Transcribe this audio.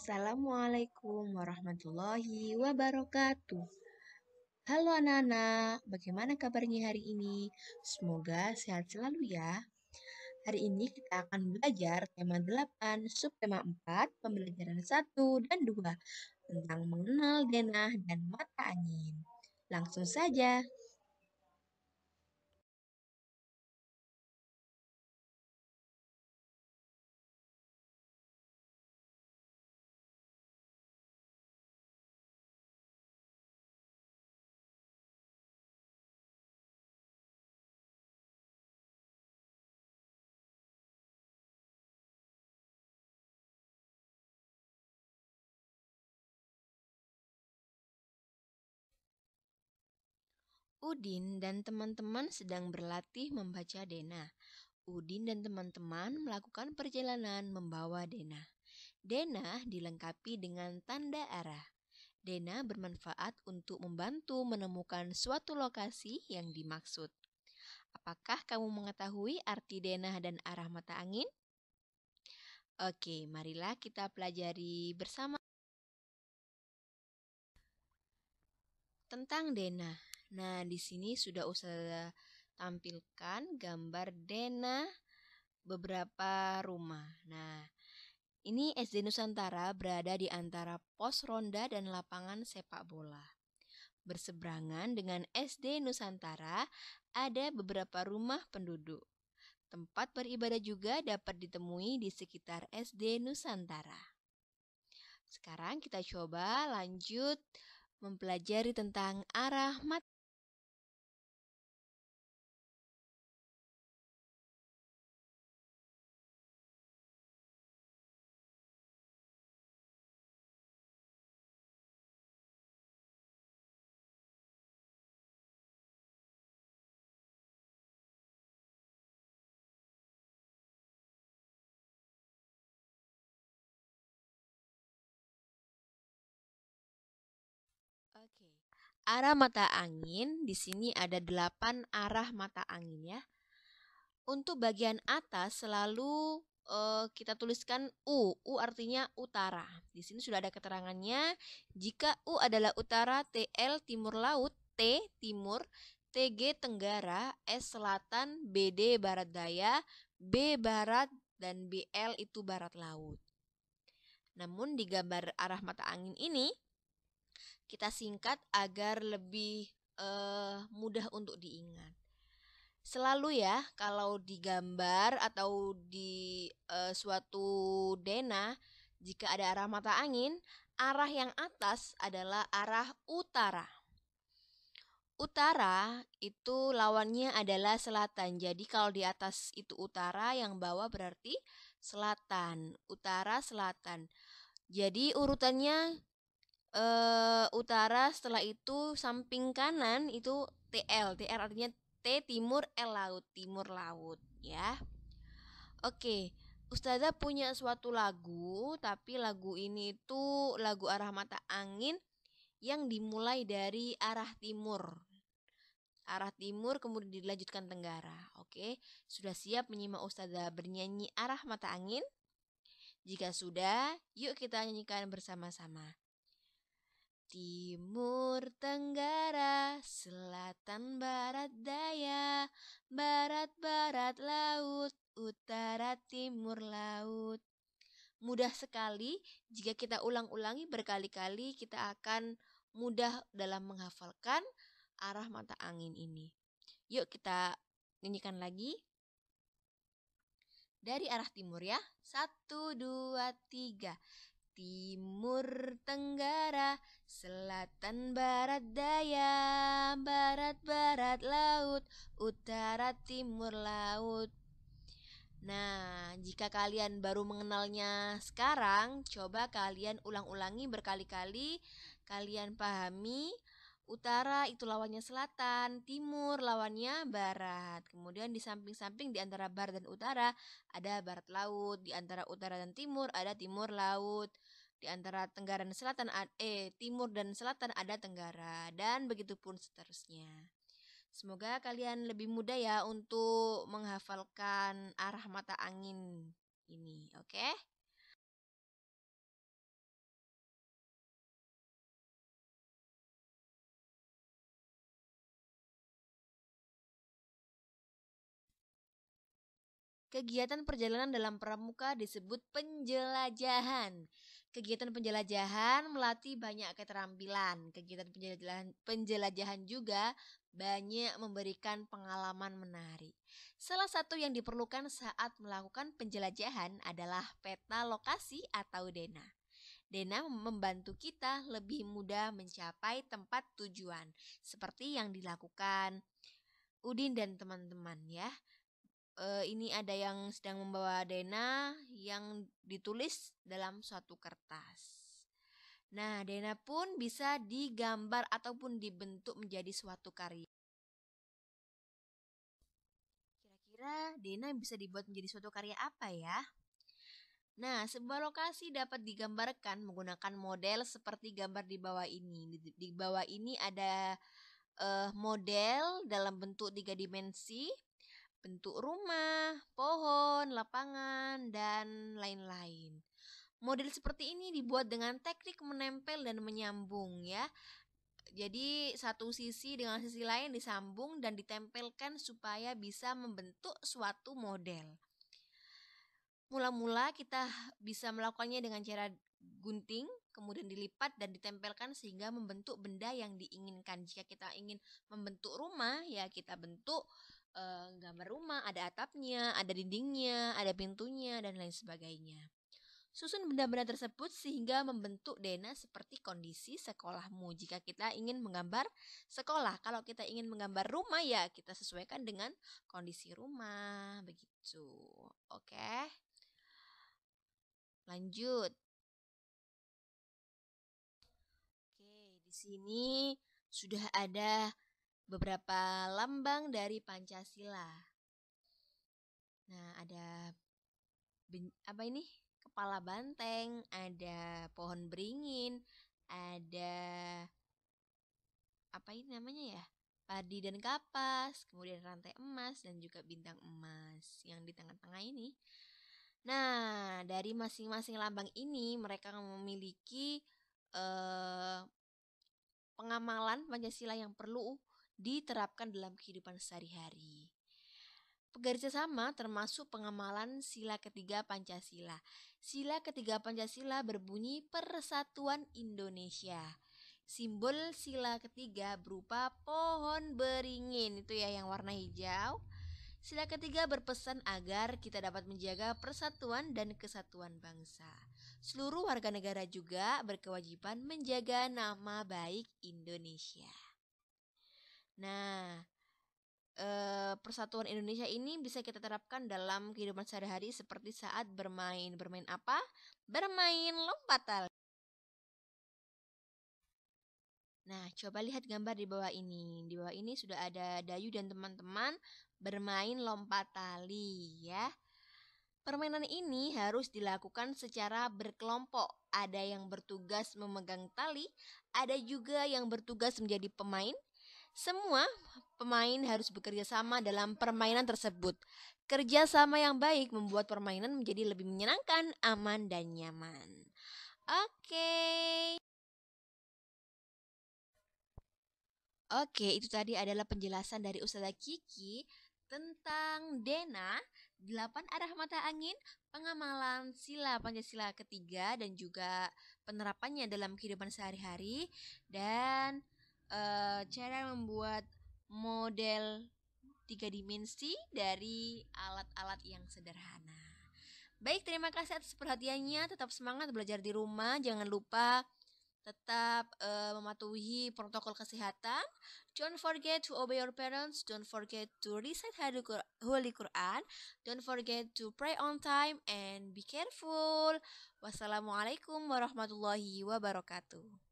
Assalamualaikum warahmatullahi wabarakatuh. Halo anak-anak, bagaimana kabarnya hari ini? Semoga sehat selalu ya. Hari ini kita akan belajar tema 8, subtema 4, pembelajaran 1 dan 2 tentang mengenal denah dan mata angin. Langsung saja. Udin dan teman-teman sedang berlatih membaca Dena. Udin dan teman-teman melakukan perjalanan membawa Dena. Dena dilengkapi dengan tanda arah. Dena bermanfaat untuk membantu menemukan suatu lokasi yang dimaksud. Apakah kamu mengetahui arti denah dan arah mata angin? Oke, marilah kita pelajari bersama tentang denah. Nah, di sini sudah usaha tampilkan gambar Dena beberapa rumah. Nah, ini SD Nusantara berada di antara pos ronda dan lapangan sepak bola. Berseberangan dengan SD Nusantara ada beberapa rumah penduduk. Tempat beribadah juga dapat ditemui di sekitar SD Nusantara. Sekarang kita coba lanjut mempelajari tentang arah mata. arah mata angin, di sini ada 8 arah mata angin ya. Untuk bagian atas selalu uh, kita tuliskan U. U artinya utara. Di sini sudah ada keterangannya. Jika U adalah utara, TL timur laut, T timur, TG tenggara, S selatan, BD barat daya, B barat dan BL itu barat laut. Namun di gambar arah mata angin ini kita singkat agar lebih uh, mudah untuk diingat. Selalu ya kalau digambar atau di uh, suatu denah jika ada arah mata angin, arah yang atas adalah arah utara. Utara itu lawannya adalah selatan. Jadi kalau di atas itu utara, yang bawah berarti selatan. Utara selatan. Jadi urutannya uh, utara setelah itu samping kanan itu TL TR artinya T timur L laut timur laut ya oke Ustazah punya suatu lagu tapi lagu ini itu lagu arah mata angin yang dimulai dari arah timur arah timur kemudian dilanjutkan tenggara oke sudah siap menyimak Ustazah bernyanyi arah mata angin jika sudah, yuk kita nyanyikan bersama-sama. Timur, tenggara, selatan, barat, daya, barat, barat, laut, utara, timur, laut. Mudah sekali jika kita ulang-ulangi berkali-kali kita akan mudah dalam menghafalkan arah mata angin ini. Yuk kita nyanyikan lagi. Dari arah timur ya. Satu, dua, tiga. Timur Tenggara, Selatan Barat Daya, Barat Barat Laut, Utara Timur Laut. Nah, jika kalian baru mengenalnya sekarang, coba kalian ulang-ulangi berkali-kali, kalian pahami, utara itu lawannya selatan, timur lawannya barat. Kemudian di samping-samping di antara barat dan utara ada barat laut, di antara utara dan timur ada timur laut. Di antara tenggara dan selatan eh timur dan selatan ada tenggara dan begitu pun seterusnya. Semoga kalian lebih mudah ya untuk menghafalkan arah mata angin ini, oke? Okay? Kegiatan perjalanan dalam pramuka disebut penjelajahan. Kegiatan penjelajahan melatih banyak keterampilan. Kegiatan penjelajahan, penjelajahan juga banyak memberikan pengalaman menarik. Salah satu yang diperlukan saat melakukan penjelajahan adalah peta lokasi atau dena. Dena membantu kita lebih mudah mencapai tempat tujuan, seperti yang dilakukan Udin dan teman-teman ya uh, ini ada yang sedang membawa Dena yang ditulis dalam suatu kertas. Nah, Dena pun bisa digambar ataupun dibentuk menjadi suatu karya. Kira-kira Dena bisa dibuat menjadi suatu karya apa ya? Nah, sebuah lokasi dapat digambarkan menggunakan model seperti gambar di bawah ini. Di, di bawah ini ada eh, model dalam bentuk tiga dimensi bentuk rumah, pohon, lapangan, dan lain-lain. Model seperti ini dibuat dengan teknik menempel dan menyambung ya. Jadi satu sisi dengan sisi lain disambung dan ditempelkan supaya bisa membentuk suatu model. Mula-mula kita bisa melakukannya dengan cara gunting, kemudian dilipat dan ditempelkan sehingga membentuk benda yang diinginkan. Jika kita ingin membentuk rumah, ya kita bentuk uh, gambar rumah, ada atapnya, ada dindingnya, ada pintunya, dan lain sebagainya. Susun benda-benda tersebut sehingga membentuk dena seperti kondisi sekolahmu. Jika kita ingin menggambar sekolah, kalau kita ingin menggambar rumah ya kita sesuaikan dengan kondisi rumah, begitu. Oke. Lanjut. Oke, di sini sudah ada beberapa lambang dari Pancasila. Nah, ada apa ini? Kepala banteng, ada pohon beringin, ada apa ini namanya ya? Padi dan kapas, kemudian rantai emas dan juga bintang emas yang di tengah-tengah ini. Nah, dari masing-masing lambang ini mereka memiliki eh, pengamalan Pancasila yang perlu diterapkan dalam kehidupan sehari-hari. Pekerja sama termasuk pengamalan sila ketiga Pancasila. Sila ketiga Pancasila berbunyi Persatuan Indonesia. Simbol sila ketiga berupa pohon beringin itu ya yang warna hijau. Sila ketiga berpesan agar kita dapat menjaga persatuan dan kesatuan bangsa. Seluruh warga negara juga berkewajiban menjaga nama baik Indonesia. persatuan Indonesia ini bisa kita terapkan dalam kehidupan sehari-hari seperti saat bermain. Bermain apa? Bermain lompat tali. Nah, coba lihat gambar di bawah ini. Di bawah ini sudah ada Dayu dan teman-teman bermain lompat tali ya. Permainan ini harus dilakukan secara berkelompok. Ada yang bertugas memegang tali, ada juga yang bertugas menjadi pemain. Semua pemain harus bekerja sama dalam permainan tersebut. Kerjasama yang baik membuat permainan menjadi lebih menyenangkan, aman, dan nyaman. Oke. Oke, itu tadi adalah penjelasan dari Ustazah Kiki tentang Dena, delapan arah mata angin, pengamalan sila Pancasila ketiga dan juga penerapannya dalam kehidupan sehari-hari dan uh, cara membuat model tiga dimensi dari alat-alat yang sederhana. Baik, terima kasih atas perhatiannya. Tetap semangat belajar di rumah. Jangan lupa tetap uh, mematuhi protokol kesehatan. Don't forget to obey your parents. Don't forget to recite Holy Quran. Don't forget to pray on time and be careful. Wassalamualaikum warahmatullahi wabarakatuh.